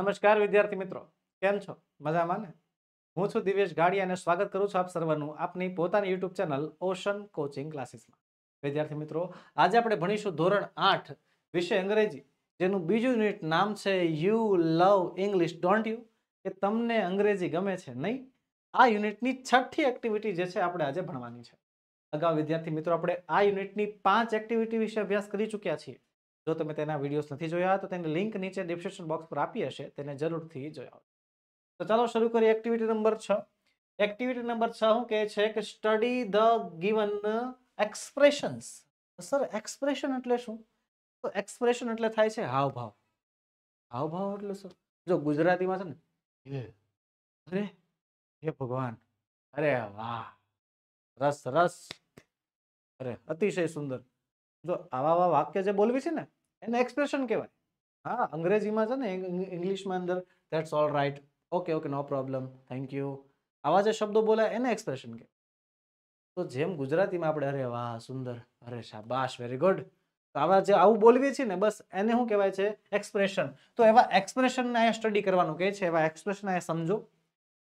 નમસ્કાર વિદ્યાર્થી મિત્રો કેમ છો મજામાં ને હું છું દિવેશ ગાડી અને સ્વાગત કરું છું આપ સર્વનું આપની પોતાની યુટ્યુબ ચેનલ ઓશન કોચિંગ ક્લાસીસમાં વિદ્યાર્થી મિત્રો આજે આપણે ભણીશું ધોરણ આઠ વિષય અંગ્રેજી જેનું બીજું યુનિટ નામ છે you love English don't you કે તમને અંગ્રેજી ગમે છે નહીં આ યુનિટની છઠ્ઠી એક્ટિવિટી જે છે આપણે આજે ભણવાની છે અગાઉ વિદ્યાર્થી મિત્રો આપણે આ યુનિટની પાંચ એક્ટિવિટી વિશે અભ્યાસ કરી ચૂક્યા છીએ જો તમે તેના વિડીયોઝ નથી જોયા તો તેની લિંક નીચે ડિસ્ક્રિપ્શન બોક્સ પર આપી હશે તેને જરૂરથી જોયા તો ચાલો શરૂ કરીએ એક્ટિવિટી નંબર છ એક્ટિવિટી નંબર છ શું કહે છે કે study the given expressions sir expression એટલે શું તો એક્સપ્રેશન એટલે થાય છે હાવભાવ હાવભાવ એટલે શું જો ગુજરાતીમાં છે ને અરે હે ભગવાન અરે વાહ રસ રસ અરે અતિશય સુંદર તો આવા આવા વાક્યો જે બોલવી છે ને એને એક્સપ્રેશન કહેવાય હા અંગ્રેજીમાં છે ને ઇંગ્લિશમાં અંદર that's all right okay okay no problem thank you આવા જે શબ્દો બોલા એને એક્સપ્રેશન કહે તો જેમ ગુજરાતીમાં આપણે અરે વાહ સુંદર અરે શાબાશ વેરી ગુડ તો આવા જે આઉ બોલવી છે ને બસ એને શું કહેવાય છે એક્સપ્રેશન તો એવા એક્સપ્રેશનને આય સ્ટડી કરવાનું કે છે એવા એક્સપ્રેશન આય સમજો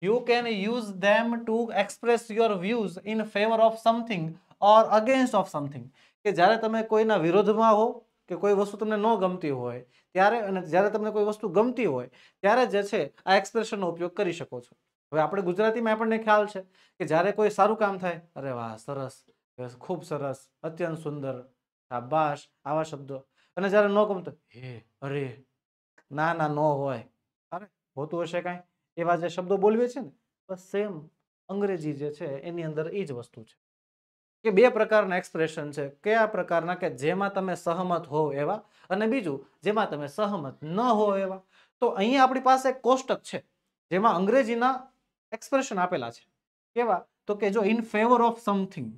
you can use them to express your views in favour of something or against of something કે જ્યારે તમે કોઈના વિરોધમાં હો કે કોઈ વસ્તુ તમને ન ગમતી હોય ત્યારે અને જ્યારે તમને કોઈ વસ્તુ ગમતી હોય ત્યારે જે છે આ એક્સપ્રેશનનો ઉપયોગ કરી શકો છો હવે આપણે ગુજરાતીમાં આપણને ખ્યાલ છે કે જ્યારે કોઈ સારું કામ થાય અરે વાહ સરસ ખૂબ સરસ અત્યંત સુંદર શાબાશ આવા શબ્દો અને જ્યારે ન ગમતો હે અરે ના ના ન હોય અરે હોતું હશે કાંઈ એવા જે શબ્દો બોલવે છે ને બસ સેમ અંગ્રેજી જે છે એની અંદર એ જ વસ્તુ છે કે બે પ્રકારના એક્સપ્રેશન છે કયા પ્રકારના કે જેમાં તમે સહમત હો એવા અને બીજું જેમાં તમે સહમત ન હો એવા તો અહીં આપણી પાસે કોષ્ટક છે જેમાં અંગ્રેજીના એક્સપ્રેશન આપેલા છે કેવા તો કે જો ઇન ફેવર ઓફ સમથિંગ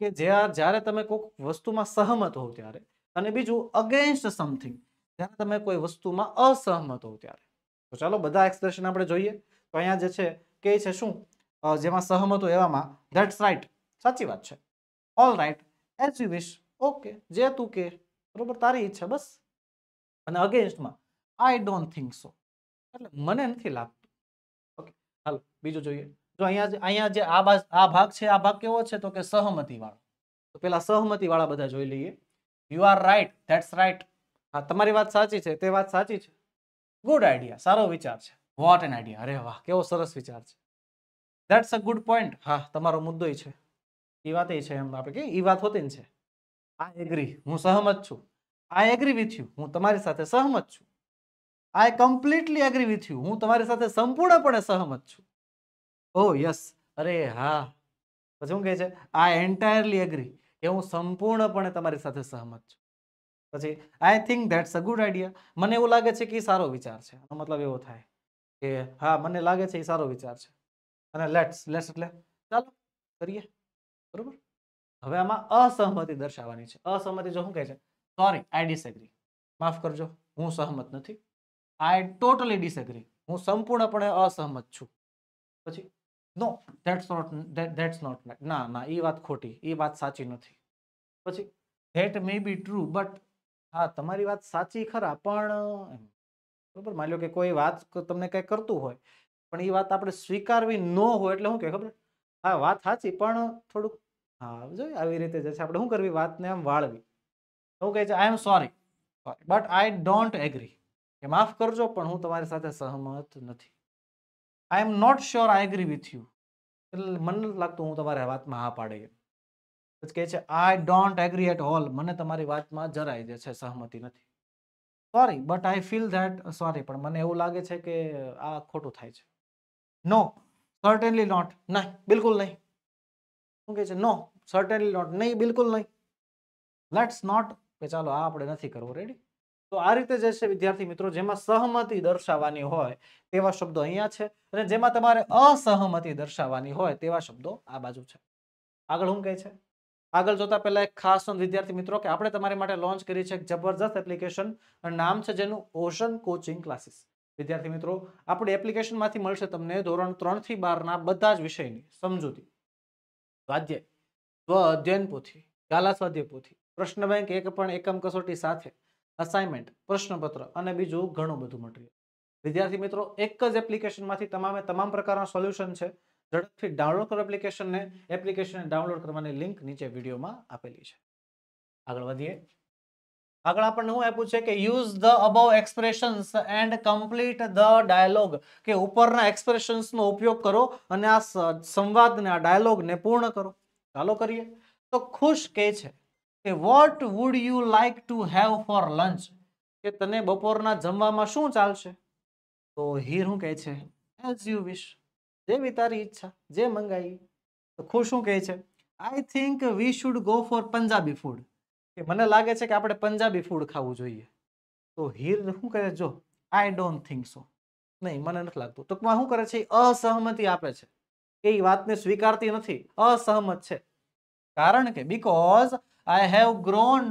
કે જ્યાં જ્યારે તમે કોઈક વસ્તુમાં સહમત હો ત્યારે અને બીજું અગેન્સ્ટ સમથિંગ જ્યારે તમે કોઈ વસ્તુમાં અસહમત હો ત્યારે તો ચાલો બધા એક્સપ્રેશન આપણે જોઈએ તો અહીંયા જે છે કે છે શું જેમાં સહમત હોય એવામાં ધેટ્સ રાઇટ સાચી વાત છે all right as you wish okay જે તું કે બરોબર તારી ઈચ્છા બસ અને અગેન્સ્ટમાં આઈ ડોન્ટ થિંક સો એટલે મને નથી લાગતું ઓકે હાલો બીજું જોઈએ જો અહીંયા અહીંયા જે આ આ ભાગ છે આ ભાગ કેવો છે તો કે સહમતી વાળો તો પેલા સહમતી વાળા બધા જોઈ લઈએ you are right that's right હા તમારી વાત સાચી છે તે વાત સાચી છે ગુડ આઈડિયા સારો વિચાર છે વોટ એન આઈડિયા અરે વાહ કેવો સરસ વિચાર છે ધેટ્સ અ ગુડ પોઈન્ટ હા તમારો મુદ્દો છે એ વાત એ છે એમ આપણે કે એ વાત હોતી છે આ એગ્રી હું સહમત છું આઈ એગ્રી વિથ યુ હું તમારી સાથે સહમત છું I completely agree with you હું તમારી સાથે સંપૂર્ણપણે સહમત છું ઓ oh, યસ અરે હા પછી શું કહે છે આઈ એન્ટાયરલી એગ્રી કે હું સંપૂર્ણપણે તમારી સાથે સહમત છું પછી I think that's a good idea મને એવું લાગે છે કે એ સારો વિચાર છે આનો મતલબ એવો થાય કે હા મને લાગે છે એ સારો વિચાર છે અને લેટ્સ લેટ્સ એટલે ચાલો કરીએ બરોબર હવે આમાં અસહમતિ દર્શાવવાની છે અસહમતિ જો શું કહે છે સોરી આઈ ડિસએગ્રી માફ કરજો હું સહમત નથી આઈ ટોટલી ડિસએગ્રી હું સંપૂર્ણપણે અસહમત છું પછી no that's not that's not ના ના એ વાત ખોટી એ વાત સાચી નથી પછી that may be true but હા તમારી વાત સાચી ખરા પણ બરોબર માની લો કે કોઈ વાત તમને કંઈ કરતું હોય પણ એ વાત આપણે સ્વીકારવી ન હોય એટલે શું કે ખબર હા વાત સાચી પણ થોડુંક હા જો આવી રીતે જે છે આપણે શું કરવી વાતને આમ વાળવી એવું કહે છે I am sorry sorry but I don't agree કે માફ કરજો પણ હું તમારી સાથે સહમત નથી I am not sure I agree with you એટલે મને નથી લાગતું હું તમારી વાતમાં હા પાડી પછી કહે છે I don't agree at all મને તમારી વાતમાં જરાય જે છે સહમતિ નથી sorry but I feel that sorry પણ મને એવું લાગે છે કે આ ખોટું થાય છે નો સર્ટેનલી નોટ ના બિલકુલ નહીં શું કહે છે નો સર્ટેનલી નોટ નહીં બિલકુલ નહીં લેટ્સ નોટ કે ચાલો આ આપણે નથી કરવું રેડી તો આ રીતે જે છે વિદ્યાર્થી મિત્રો જેમાં સહમતિ દર્શાવવાની હોય તેવા શબ્દો અહીંયા છે અને જેમાં તમારે અસહમતિ દર્શાવવાની હોય તેવા શબ્દો આ બાજુ છે આગળ શું કહે છે આગળ જોતા પહેલા એક ખાસ વિદ્યાર્થી મિત્રો કે આપણે તમારી માટે લોન્ચ કરી છે એક જબરજસ્ત એપ્લિકેશન નામ છે જેનું ઓશન કોચિંગ ક્લાસીસ વિદ્યાર્થી મિત્રો આપણે એપ્લિકેશનમાંથી મળશે તમને ધોરણ ત્રણથી બારના બધા જ વિષયની સમજૂતી સ્વાધ્યાય સ્વ અધ્યયન પોથી ગાલા સ્વાધ્યાય પોથી પ્રશ્ન બેંક એક પણ એકમ કસોટી સાથે અસાઇનમેન્ટ પ્રશ્નપત્ર અને બીજું ઘણું બધું મટીરિયલ વિદ્યાર્થી મિત્રો એક જ એપ્લિકેશનમાંથી તમામે તમામ પ્રકારના સોલ્યુશન છે ઝડપથી ડાઉનલોડ કરો એપ્લિકેશનને એપ્લિકેશનને ડાઉનલોડ કરવાની લિંક નીચે વિડીયોમાં આપેલી છે આગળ વધીએ આગળ આપણને શું આપ્યું છે કે use the above expressions and complete the dialogue કે ઉપરના એક્સપ્રેશન્સનો ઉપયોગ કરો અને આ સંવાદને આ ડાયલોગને પૂર્ણ કરો ચાલો કરીએ તો ખુશ કે છે કે what would you like to have for lunch કે તને બપોરના જમવામાં શું ચાલશે તો હીર શું કહે છે એઝ યુ વિશ જે વિતારી ઈચ્છા જે મંગાવી તો ખુશ શું કહે છે I think we should go for Punjabi food કે મને લાગે છે કે આપણે પંજાબી ફૂડ ખાવું જોઈએ તો હીર શું કરે જો આઈ ડોન્ટ થિંક સો નહીં મને નથી લાગતું ટૂંકમાં શું કરે છે અસહમતિ આપે છે એ વાતને સ્વીકારતી નથી અસહમત છે કારણ કે because I have grown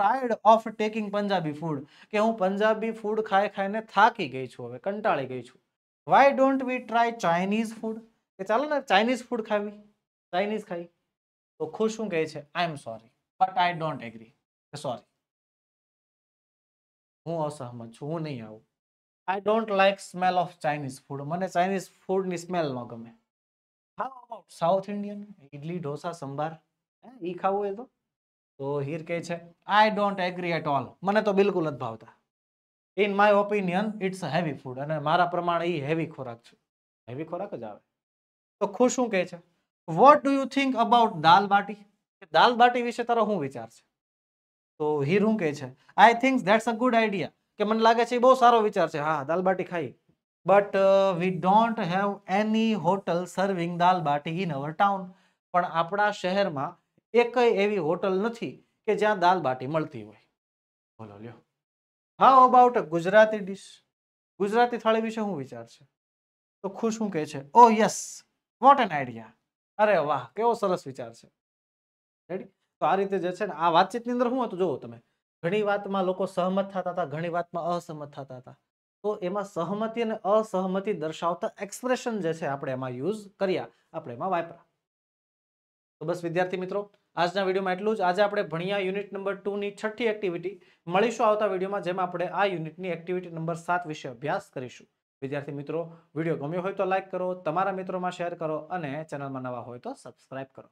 tired of taking Punjabi food કે હું પંજાબી ફૂડ ખાઈ ખાઈને થાકી ગઈ છું હવે કંટાળી ગઈ છું why don't we try Chinese food કે ચાલો ને ચાઇનીઝ ફૂડ ખાવી ચાઇનીઝ ખાઈ તો ખુશ શું કહે છે I am sorry but I don't agree sorry હું અસહમત છું હું નહીં આવું I don't like smell of Chinese food મને ચાઇનીઝ ફૂડની સ્મેલ ન ગમે હા સાઉથ ઇન્ડિયન ઇડલી ઢોસા સંભાર હે એ ખાવું એ તો તો હીર કહે છે I don't agree at all મને તો બિલકુલ નથી ભાવતા in my opinion it's a heavy food અને મારા પ્રમાણે એ હેવી ખોરાક છે હેવી ખોરાક જ આવે તો ખુશ શું કહે છે what do you think about dal bati dal bati વિશે તારો શું વિચાર છે તો હી શું કહે છે I think that's a good idea કે મને લાગે છે એ બહુ સારો વિચાર છે હા દાલ બાટી ખાઈ but we don't have any hotel serving dal bati in our town પણ આપણા શહેરમાં એક એવી હોટલ નથી કે જ્યાં દાલ બાટી મળતી હોય બોલો લ્યો how about Gujarati dish Gujarati thali વિશે શું વિચાર છે તો ખુશ શું કહે છે oh yes what an idea અરે વાહ કેવો સરસ વિચાર છે રેડી તો આ રીતે જે છે ને આ વાતચીતની અંદર શું હતું જોવો તમે ઘણી વાતમાં લોકો સહમત થતા હતા ઘણી વાતમાં અસહમત થતા હતા તો એમાં સહમતિ અને અસહમતિ દર્શાવતા એક્સપ્રેશન જે છે આપણે એમાં યુઝ કર્યા આપણે એમાં વાપરા તો બસ વિદ્યાર્થી મિત્રો આજના વિડીયોમાં એટલું જ આજે આપણે ભણ્યા યુનિટ નંબર ટુની છઠ્ઠી એક્ટિવિટી મળીશું આવતા વિડીયોમાં જેમાં આપણે આ યુનિટની એક્ટિવિટી નંબર સાત વિશે અભ્યાસ કરીશું વિદ્યાર્થી મિત્રો વિડીયો ગમ્યો હોય તો લાઇક કરો તમારા મિત્રોમાં શેર કરો અને ચેનલમાં નવા હોય તો સબસ્ક્રાઇબ કરો